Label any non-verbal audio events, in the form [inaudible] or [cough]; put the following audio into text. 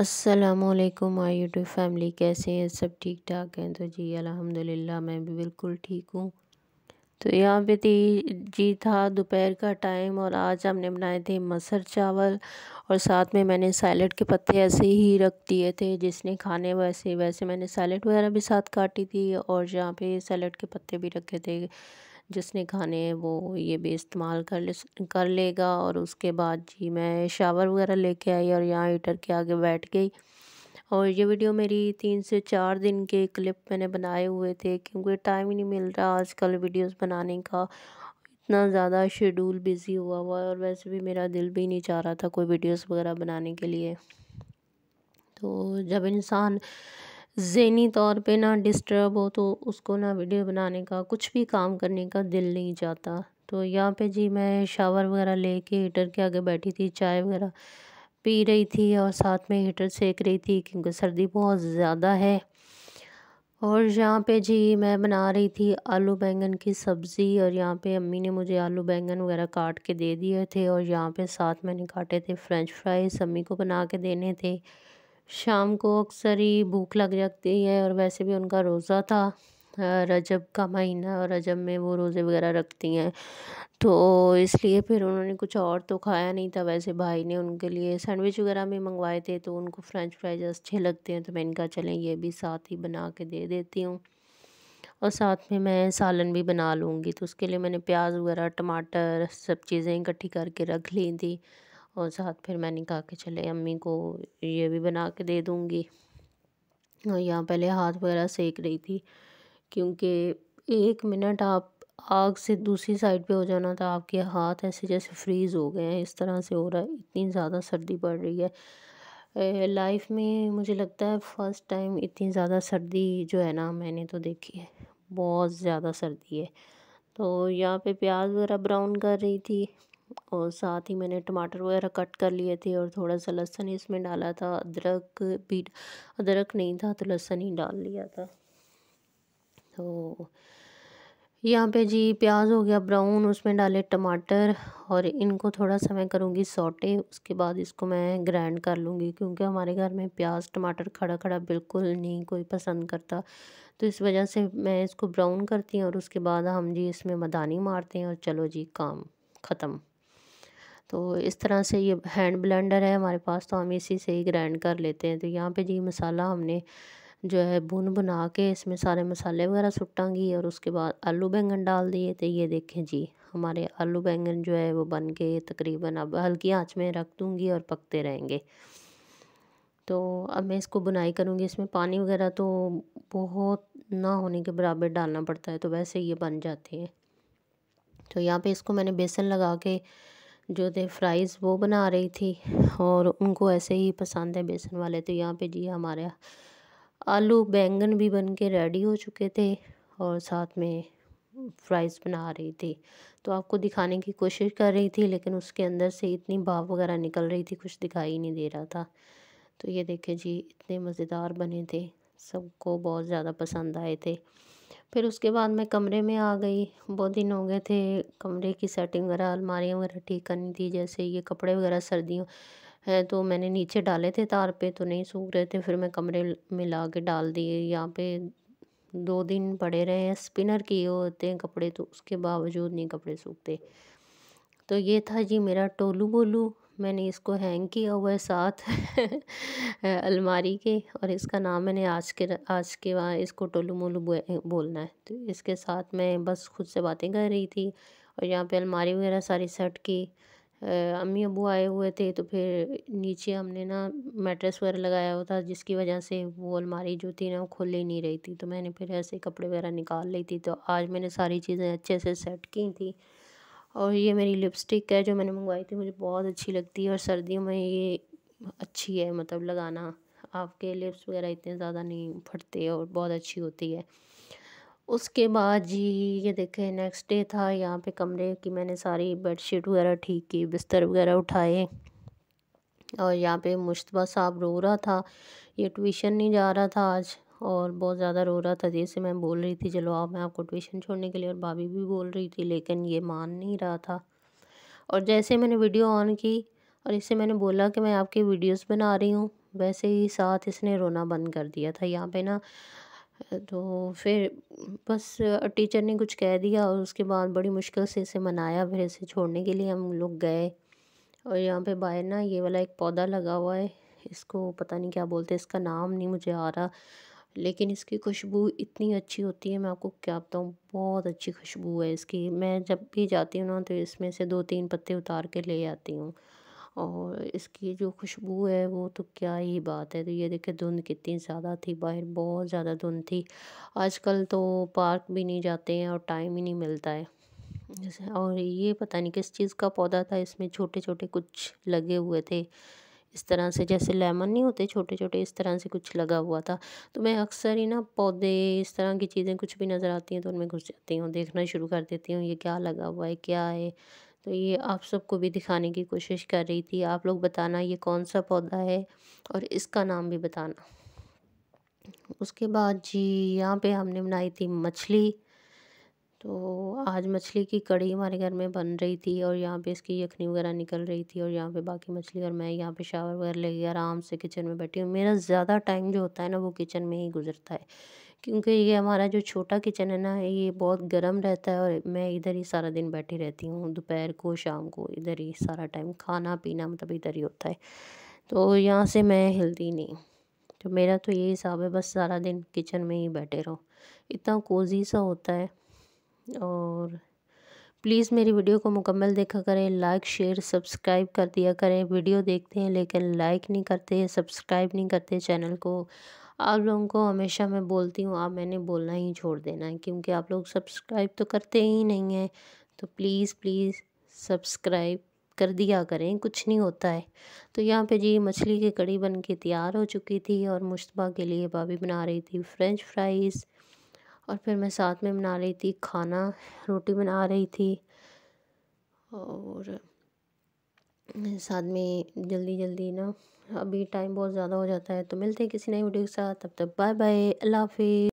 असलकुम my YouTube family कैसे हैं सब ठीक ठाक हैं तो जी अल्हम्दुलिल्लाह मैं भी बिल्कुल ठीक हूँ तो यहाँ पे थी जी था दोपहर का टाइम और आज हमने बनाए थे मसर चावल और साथ में मैंने सैलड के पत्ते ऐसे ही रख दिए थे जिसने खाने वैसे वैसे मैंने सैलड वगैरह भी साथ काटी थी और यहाँ पे सैलड के पत्ते भी रखे थे जिसने खाने हैं वो ये भी इस्तेमाल कर ले कर लेगा और उसके बाद जी मैं शावर वगैरह लेके आई और यहाँ हीटर के आगे बैठ गई और ये वीडियो मेरी तीन से चार दिन के क्लिप मैंने बनाए हुए थे क्योंकि टाइम ही नहीं मिल रहा आजकल वीडियोस बनाने का इतना ज़्यादा शेड्यूल बिज़ी हुआ हुआ और वैसे भी मेरा दिल भी नहीं चाह रहा था कोई वीडियोज़ वगैरह बनाने के लिए तो जब इंसान जहनी तौर पे ना डिस्टर्ब हो तो उसको ना वीडियो बनाने का कुछ भी काम करने का दिल नहीं जाता तो यहाँ पे जी मैं शावर वगैरह लेके हीटर के आगे बैठी थी चाय वगैरह पी रही थी और साथ में हीटर सेक रही थी क्योंकि सर्दी बहुत ज़्यादा है और यहाँ पे जी मैं बना रही थी आलू बैंगन की सब्ज़ी और यहाँ पे अम्मी ने मुझे आलू बैंगन वगैरह काट के दे दिए थे और यहाँ पे साथ मैंने काटे थे फ्रेंच फ्राइज़ अम्मी को बना के देने थे शाम को अक्सर ही भूख लग जाती है और वैसे भी उनका रोज़ा था रजब का महीना और रजब में वो रोज़े वगैरह रखती हैं तो इसलिए फिर उन्होंने कुछ और तो खाया नहीं था वैसे भाई ने उनके लिए सैंडविच वगैरह भी मंगवाए थे तो उनको फ्रेंच फ्राइज अच्छे लगते हैं तो मैंने कहा चलें ये भी साथ ही बना के दे देती हूँ और साथ में मैं सालन भी बना लूँगी तो उसके लिए मैंने प्याज वगैरह टमाटर सब चीज़ें इकट्ठी करके रख ली थी और साथ फिर मैंने कहा कि चले अम्मी को ये भी बना के दे दूँगी और यहाँ पहले हाथ वगैरह सेक रही थी क्योंकि एक मिनट आप आग से दूसरी साइड पे हो जाना था तो आपके हाथ ऐसे जैसे फ्रीज़ हो गए हैं इस तरह से हो रहा है इतनी ज़्यादा सर्दी पड़ रही है लाइफ में मुझे लगता है फ़र्स्ट टाइम इतनी ज़्यादा सर्दी जो है ना मैंने तो देखी है बहुत ज़्यादा सर्दी है तो यहाँ पे प्याज वगैरह ब्राउन कर रही थी और साथ ही मैंने टमाटर वगैरह कट कर लिए थे और थोड़ा सा लहसुन इसमें डाला था अदरक भी अदरक नहीं था तो लहसुन ही डाल लिया था तो यहाँ पे जी प्याज हो गया ब्राउन उसमें डाले टमाटर और इनको थोड़ा सा मैं करूँगी सोटे उसके बाद इसको मैं ग्राइंड कर लूँगी क्योंकि हमारे घर में प्याज टमाटर खड़ा खड़ा बिल्कुल नहीं कोई पसंद करता तो इस वजह से मैं इसको ब्राउन करती हूँ और उसके बाद हम जी इसमें मदानी मारते हैं और चलो जी काम ख़त्म तो इस तरह से ये हैंड ब्लेंडर है हमारे पास तो हम इसी से ही ग्राइंड कर लेते हैं तो यहाँ पे जी मसाला हमने जो है भुन बना के इसमें सारे मसाले वगैरह सुट्टांगी और उसके बाद आलू बैंगन डाल दिए तो ये देखें जी हमारे आलू बैंगन जो है वो बन के तकरीबन अब हल्की आँच में रख दूँगी और पकते रहेंगे तो अब मैं इसको बुनाई करूँगी इसमें पानी वगैरह तो बहुत ना होने के बराबर डालना पड़ता है तो वैसे ये बन जाते हैं तो यहाँ पे इसको मैंने बेसन लगा के जो थे फ्राइज़ वो बना रही थी और उनको ऐसे ही पसंद है बेसन वाले तो यहाँ पे जी हमारे आलू बैंगन भी बन के रेडी हो चुके थे और साथ में फ्राइज़ बना रही थी तो आपको दिखाने की कोशिश कर रही थी लेकिन उसके अंदर से इतनी भाप वगैरह निकल रही थी कुछ दिखाई नहीं दे रहा था तो ये देखें जी इतने मज़ेदार बने थे सबको बहुत ज़्यादा पसंद आए थे फिर उसके बाद मैं कमरे में आ गई बहुत दिन हो गए थे कमरे की सेटिंग वगैरह अलमारियाँ वगैरह ठीक करनी थी जैसे ये कपड़े वगैरह सर्दियों हैं तो मैंने नीचे डाले थे तार पे तो नहीं सूख रहे थे फिर मैं कमरे में ला के डाल दिए यहाँ पे दो दिन पड़े रहे हैं स्पिनर किए होते हैं कपड़े तो उसके बावजूद नहीं कपड़े सूखते तो ये था जी मेरा टोलू बोलू मैंने इसको हैंग किया हुआ है साथ [laughs] अलमारी के और इसका नाम मैंने आज के आज के वहाँ इसको टोलू मोलू बोलना है तो इसके साथ मैं बस खुद से बातें कर रही थी और यहाँ पे अलमारी वगैरह सारी सेट की अम्मी अबू आए हुए थे तो फिर नीचे हमने ना मेट्रेस वगैरह लगाया हुआ था जिसकी वजह से वो अलमारी जो थी ना वो खुल ही नहीं रही थी तो मैंने फिर ऐसे कपड़े वगैरह निकाल ली थी तो आज मैंने सारी चीज़ें अच्छे से सेट की थी और ये मेरी लिपस्टिक है जो मैंने मंगवाई थी मुझे बहुत अच्छी लगती है और सर्दियों में ये अच्छी है मतलब लगाना आपके लिप्स वगैरह इतने ज़्यादा नहीं फटते और बहुत अच्छी होती है उसके बाद जी ये देखें नेक्स्ट डे था यहाँ पे कमरे की मैंने सारी बेडशीट वगैरह ठीक की बिस्तर वगैरह उठाए और यहाँ पे मुशतबा साहब रो रहा था ये ट्यूशन नहीं जा रहा था आज और बहुत ज़्यादा रो रहा था जैसे मैं बोल रही थी चलो आप मैं आपको ट्यूशन छोड़ने के लिए और भाभी भी बोल रही थी लेकिन ये मान नहीं रहा था और जैसे मैंने वीडियो ऑन की और इससे मैंने बोला कि मैं आपकी वीडियोस बना रही हूँ वैसे ही साथ इसने रोना बंद कर दिया था यहाँ पे ना तो फिर बस टीचर ने कुछ कह दिया और उसके बाद बड़ी मुश्किल से इसे मनाया फिर इसे छोड़ने के लिए हम लोग गए और यहाँ पे बाहर ना ये वाला एक पौधा लगा हुआ है इसको पता नहीं क्या बोलते इसका नाम नहीं मुझे आ रहा लेकिन इसकी खुशबू इतनी अच्छी होती है मैं आपको क्या बताऊँ बहुत अच्छी खुशबू है इसकी मैं जब भी जाती हूँ ना तो इसमें से दो तीन पत्ते उतार के ले आती हूँ और इसकी जो खुशबू है वो तो क्या ही बात है तो ये देखिए धुंध कितनी ज़्यादा थी बाहर बहुत ज़्यादा धुंध थी आजकल तो पार्क भी नहीं जाते हैं और टाइम ही नहीं मिलता है और ये पता नहीं किस चीज़ का पौधा था इसमें छोटे छोटे कुछ लगे हुए थे इस तरह से जैसे लेमन नहीं होते छोटे छोटे इस तरह से कुछ लगा हुआ था तो मैं अक्सर ही ना पौधे इस तरह की चीज़ें कुछ भी नज़र आती हैं तो उनमें घुस जाती हूँ देखना शुरू कर देती हूँ ये क्या लगा हुआ है क्या है तो ये आप सबको भी दिखाने की कोशिश कर रही थी आप लोग बताना ये कौन सा पौधा है और इसका नाम भी बताना उसके बाद जी यहाँ पे हमने बनाई थी मछली तो आज मछली की कड़ी हमारे घर में बन रही थी और यहाँ पे इसकी यखनी वगैरह निकल रही थी और यहाँ पे बाकी मछली और मैं यहाँ पे शावर वगैरह लेके आराम से किचन में बैठी हूँ मेरा ज़्यादा टाइम जो होता है ना वो किचन में ही गुजरता है क्योंकि ये हमारा जो छोटा किचन है ना ये बहुत गर्म रहता है और मैं इधर ही सारा दिन बैठी रहती हूँ दोपहर को शाम को इधर ही सारा टाइम खाना पीना मतलब इधर ही होता है तो यहाँ से मैं हिलती नहीं तो मेरा तो ये हिसाब है बस सारा दिन किचन में ही बैठे रहो इतना कोजी सा होता है और प्लीज़ मेरी वीडियो को मुकम्मल देखा करें लाइक शेयर सब्सक्राइब कर दिया करें वीडियो देखते हैं लेकिन लाइक नहीं करते सब्सक्राइब नहीं करते चैनल को आप लोगों को हमेशा मैं बोलती हूँ आप मैंने बोलना ही छोड़ देना है क्योंकि आप लोग सब्सक्राइब तो करते ही नहीं हैं तो प्लीज़ प्लीज़ सब्सक्राइब कर दिया करें कुछ नहीं होता है तो यहाँ पे जी मछली की कड़ी बन के तैयार हो चुकी थी और मुशतबा के लिए भाभी बना रही थी फ्रेंच फ्राइज़ और फिर मैं साथ में बना रही थी खाना रोटी बना रही थी और साथ में जल्दी जल्दी ना अभी टाइम बहुत ज़्यादा हो जाता है तो मिलते हैं किसी नई वीडियो के साथ तब तक बाय बाय अल्लाह हाफि